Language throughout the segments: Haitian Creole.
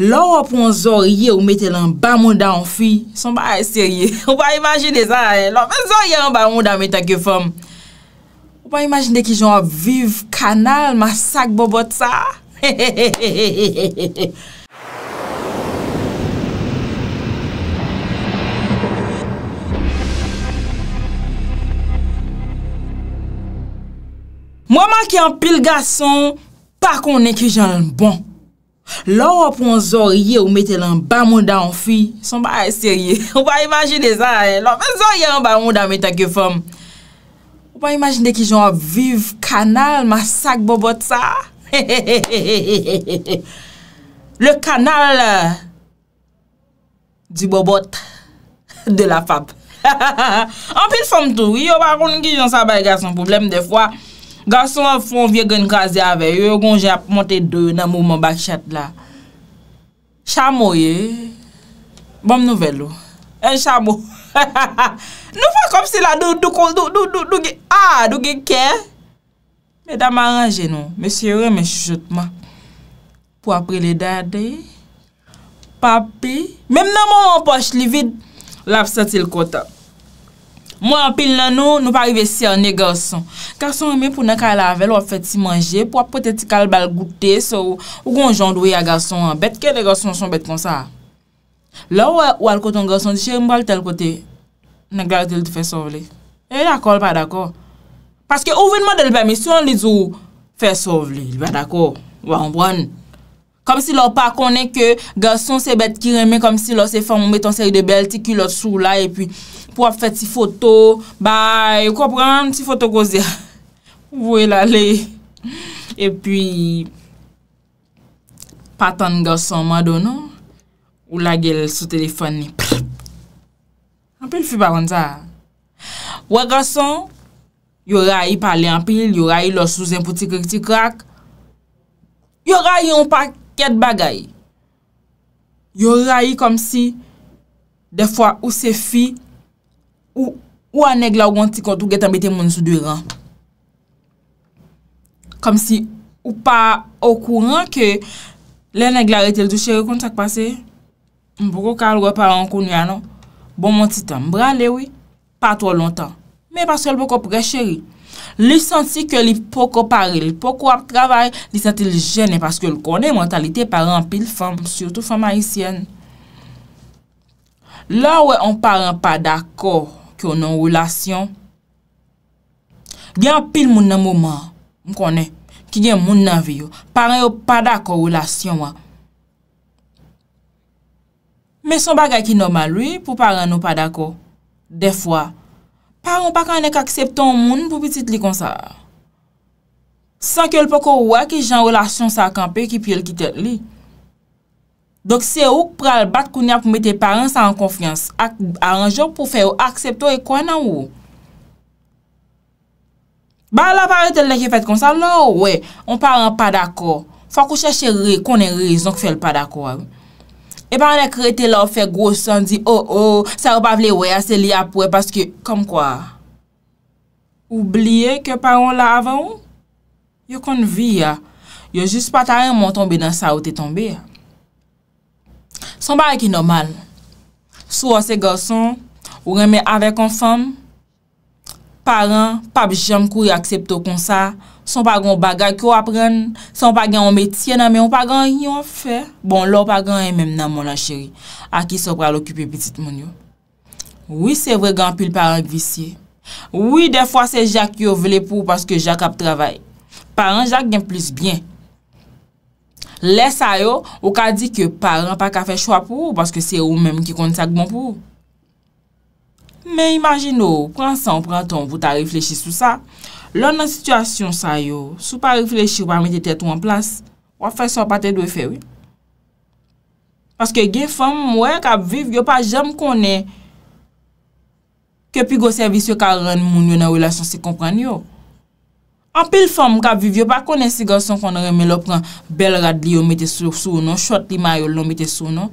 Lò wè pou an zò yè ou metè eh? lè an ba moun da an fwi, son ba a esè yè. Wè wè imagine zè aè lò. Fè zò yè an ba moun da metè gè fòm. Wè wè imagine de ki jò wè vive, kanal, masak, bobot sa. Mwè man ki an pil gason, pa konen ki jò lè bon. Lò wè pou an zò yè ou mètè lè an ba mouda an fwi, son ba a esè yè. Ou pa imagine zè aè, eh? lò wè zò yè an ba mouda mètè kè fòm. Ou pa imagine de ki jò wè vive kanal masak Bobot sa. Le kanal eh, du Bobot de la fab. Anpil fòm tou, yò wè akoun ki jò sa ba egè son poublem de fwa. Garson an fon vie gen graze ave, yo yo konje ap monte do yo nan mouman bak chate la. Chamo yo, bom nouvel ou. En chamo, nou fa kom se la doukou, doukou, doukou, doukou, doukou, doukou, doukou. Meta ma range nou, me sire men chujote ma. Po apri le dade, papi, mem nan moun moun poche li vid, laf satil kota. Mwen apil nan nou, nou pa rive si ane garson. Garson mwen pou nan ka lavel, wap fet si manje, pou wap pote ti kal bal goute, se ou, ou goun jan dwe ya garson an. Bet ke de garson son bet kon sa? La ou wal kote an garson di, che mwen wal tel kote, nan glade li di fe sov li. E yon akol pa dako. Paske ou ven mwen deli permisyon, li zou fe sov li. Yon va dako, wan wan. Kom si lor pa kone ke gason se bet ki reme, kom si lor se fè mou mèt an seri de bel ti ki lor sou la, e pi pou ap fè ti foto, bay, kwa pran, ti foto ko zè. Ou wè lalè. E pi, patan gason mwadou nou, ou la gel sou telefon ni. Anpil fè par anta. Ou e gason, yo rayi pale anpil, yo rayi lor sou zèm pou ti krik ti krak, yo rayi yon pak, yot bagay yon rayi kom si defwa ou se fi ou aneg la ou gwen ti kont ou getan biten moun sou duran kom si ou pa okou ran ke le aneg la retel tou cheri kontak pase mpoko kalwe paran koun yano bon mwen titan mbran lewi pa to lontan mwen paswel mpoko pre cheri Li sansi ke li poko pare, li poko ap travay, li sante li jene paske li kone mentalite pare an pil fom, surtout fom ayisyen. La we an pare an pa dako ki yo nan wulasyon. Dyan pil moun nan mouman, mkone, ki dyan moun nan viyo, pare an yo pa dako wulasyon wa. Me son bagay ki nou malwi pou pare an yo pa dako defwa. Paron pa kan ek aksepton moun pou pitit li konsar. San ke l poko wè ki jen relasyon sa akampe ki pi l kitot li. Dok se ouk pral bat koun ya pou mette paran sa an konfians, ak aranjop pou fè ou aksepto e kwen nan ou. Ba la pare tel ne ke fèt konsar lò, wè, on paran pa d'akor. Fwa kou chèche re konen rezon ki fè l pa d'akor. E pa an ek rete la ou fe gwo san di, o, oh, o, oh, sa ou pa vle we ase li apwe, paske, kom kwa? Oublie ke pa ou la avan ou? Yo kon vi ya. Yo jis pa ta yon moun tombe dan sa ou te tombe. San ba ek inoman, sou an se galson, ou reme ave kon fam, Paran, pap jem kou y aksepto kon sa, son pagan bagay kyo apren, son pagan yon metye nanmen, yon pagan yon fe. Bon, lor pagan yon menm nanmon la cheri, aki so pra l'okupi pitit moun yo. Oui, se vre ganpil paran kvissye. Oui, defwa se jak yo vle pou, paske jak ap travay. Paran, jak gen plus bien. Le sa yo, ou ka di ke paran pa ka fe chwa pou, paske se ou menm ki konti sa kbon pou. Men imagine ou, pran san, pran ton, vout a reflechis sou sa, lò nan situasyon sa yo, sou pa reflechis ou pa mette tèt ou an plas, wafè son patè dwe fè wè. Paske gen fèm mwen kap viv, yo pa jèm konè ke pi gò servis yo ka ren moun yo nan wè lansansi kompran yo. An pil fèm mwen kap viv, yo pa konè si gò son konon remè lò pran bel rad li yo mette sou ou non, chot li may yo lò mette sou ou non.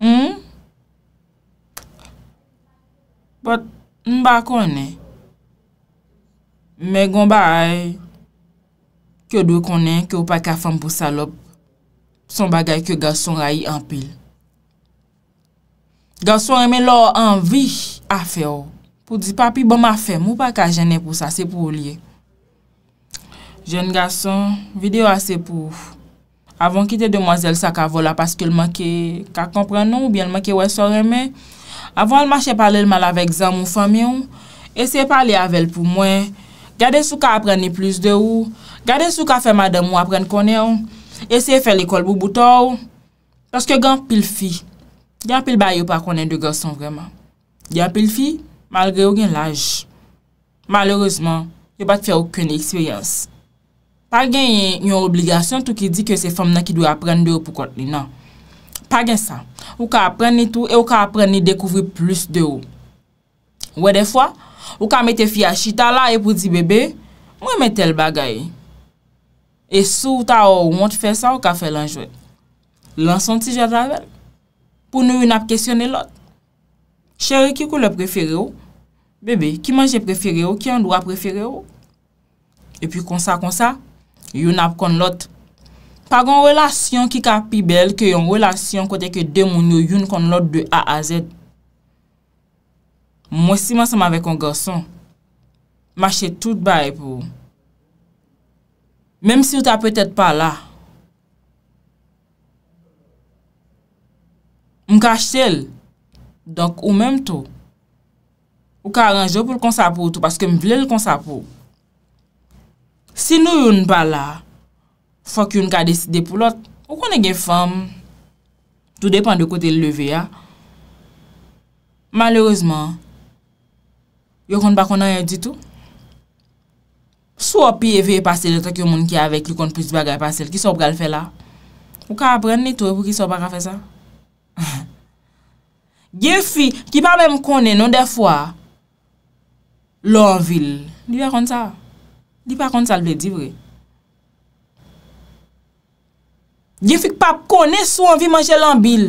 Mwen hmm? ba konen, mwen gon ba ay, kyo dwe konen, kyo pa ka fem pou salop, son bagay kyo gason rayi an pil. Gason reme lor anvi a fe o, pou di papi bon ma fe, mwen pa ka jene pou sa, se pou ou liye. Jene gason, videwa se pou... avon ki te demwazel sa ka vola paske lman ki ka kompren nou, ou bien lman ki wè sor remè, avon lman che pale lman lave exam ou fami ou, eseye pale avel pou mwen, gade sou ka apren ni plus de ou, gade sou ka fe madem ou apren konè ou, eseye fe l'ikol bou boutou, paske gen pil fi, gen pil bayou pa konè de gason vreman. Gen pil fi, malgre ou gen laj. Malreseman, yo bat fè ou kweni ekspeyansi. Pa gen yon obligasyon tou ki di ke se fem nan ki dwe apren de ou pou kot li, nan. Pa gen sa. Ou ka apren ni tou, e ou ka apren ni dekouvri plus de ou. Ou e defwa, ou ka mette fya chita la e pou di bebe, ou e mette el bagay. E sou ta ou ou moun te fè sa ou ka fè lanjwe. Lanson ti jatavek. Pou nou yon ap kesyon elot. Cheri ki kou le preferi ou. Bebe, ki manje preferi ou, ki yon dwa preferi ou. E pi konsa konsa. Youn ap kon lot. Pag an relasyon ki kapi bel, ke yon relasyon kote ke demoun yo youn kon lot de a a zed. Mwen si mwen seman vek an garson, mwache tout bay pou. Mem si ou ta petet pa la. Mwen ka chel, donk ou menm tou, ou ka ranjou pou l konsapou tou, paske mwen vle l konsapou. Si nou yon pa la, fok yon ka deside pou lot. Ou konen gen fam, tout depan de kote le leve ya. Malerouzman, yon konen pa konen yon ditou. Sou api yon ve yon pasel eto ki yon moun ki avek yon konen plus vaga yon pasel. Ki sou api gale fe la? Ou ka apren neto pou ki sou api gale fe sa? Gen fi, ki pa men konen yon defwa, lor vil, diwe konen sa a. Di pa kont salbe di vre. Diyen fik pa konen sou an vi manje lan bil.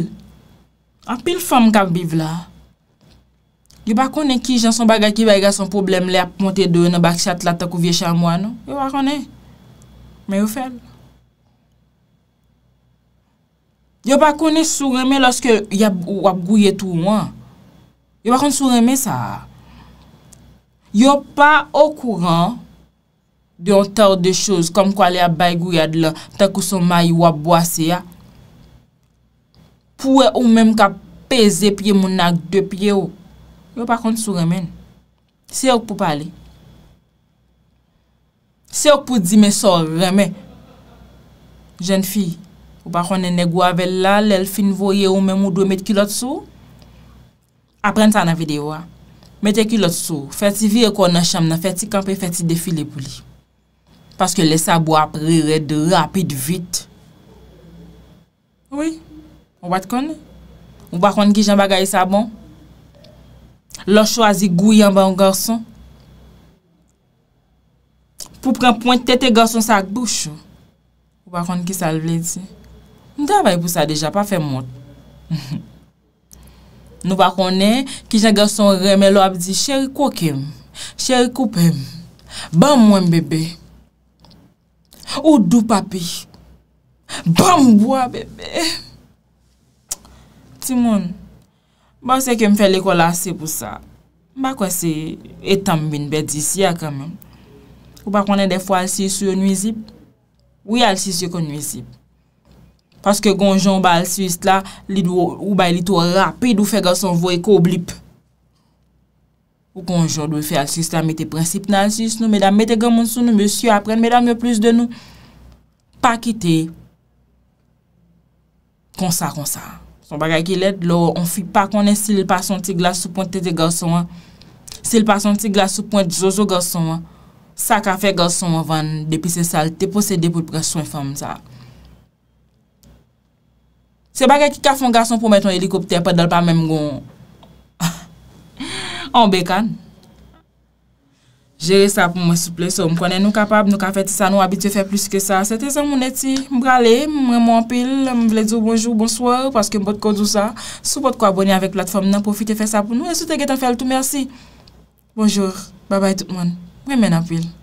An pil fam kap biv la. Diyen pa konen ki jen son baga ki baga son problem le ap monte do, nan bak chat la tak ou vie chan mwa nou. Diyen pa konen. Men yo fen. Diyen pa konen sou reme loske yap wap gouye tou mwen. Diyen pa konen sou reme sa. Diyen pa okouran... Dyon tèw de chouz kom kwa le a baygou yad lè, tèk ou son may wap bwa se ya. Pou e ou menm ka peze pye moun ak dè pye ou. Yo pa kont sou remen. Se ou pou pale. Se ou pou di me sor, remen. Jen fi, yo pa kont ene gwavel la, lèl fin voye ou menm ou dwe met kilot sou. Aprende sa nan videwa. Mete kilot sou. Fèti vi ekon an cham nan fèti kampe fèti defile pou li. Paske le sabou ap rire de rapide vite. Oui, ou bat kone? Ou bat kone ki jen bagaye sabou? Lò chwazi gou yon ba yon garson? Pou pren pwente tete garson sa ak douche? Ou bat kone ki sal vle di? Ndavay pou sa deja pa fe mod. Nou bat kone ki jen garson reme lò ap di, chèri kouke, chèri koupe, ban mwen bebe. Ou dup api, bamboua bebe. Timon, ba se kem fe lekola se pou sa, ba kwa se etan bin bedi siya kamen. Ou ba konen defo al si suyo nwizib, ou al si suyo kon nwizib. Paske gonjon ba al si wist la, li dwo ou bay li to rapi, dwo fe gason vwe koblip. Ou konjon dwi fè al sista mè te prinsip nan sista nou, mè dam mè te gamoun sou nou, mè syo apren, mè dam mè plus de nou, pa kite, konsa konsa. Son bagay ki let, lò, on fi pa konen, si l pa son ti glasou pointe te galson, si l pa son ti glasou pointe jojo galson, sa ka fe galson avan depise sal, te posede pou preson fèm sa. Se bagay ki kafon galson pou meton helikopter, pa dal pa mèm goun, An bekan. Jere sa pou mwen souple sou. Mwen konen nou kapab, nou ka fèt sa, nou abitye fè plus ke sa. Se te zan mwen eti, mwen brale, mwen mwen apil, mwen vle di ou bonjou, bonsoir, paske mwen pot kondou sa, sou pot kwa abonye avèk platfòm, nan profite fè sa pou nou, e sou te getan fè loutou, mersi. Bonjour, babay tout mwen, mwen mè nan apil.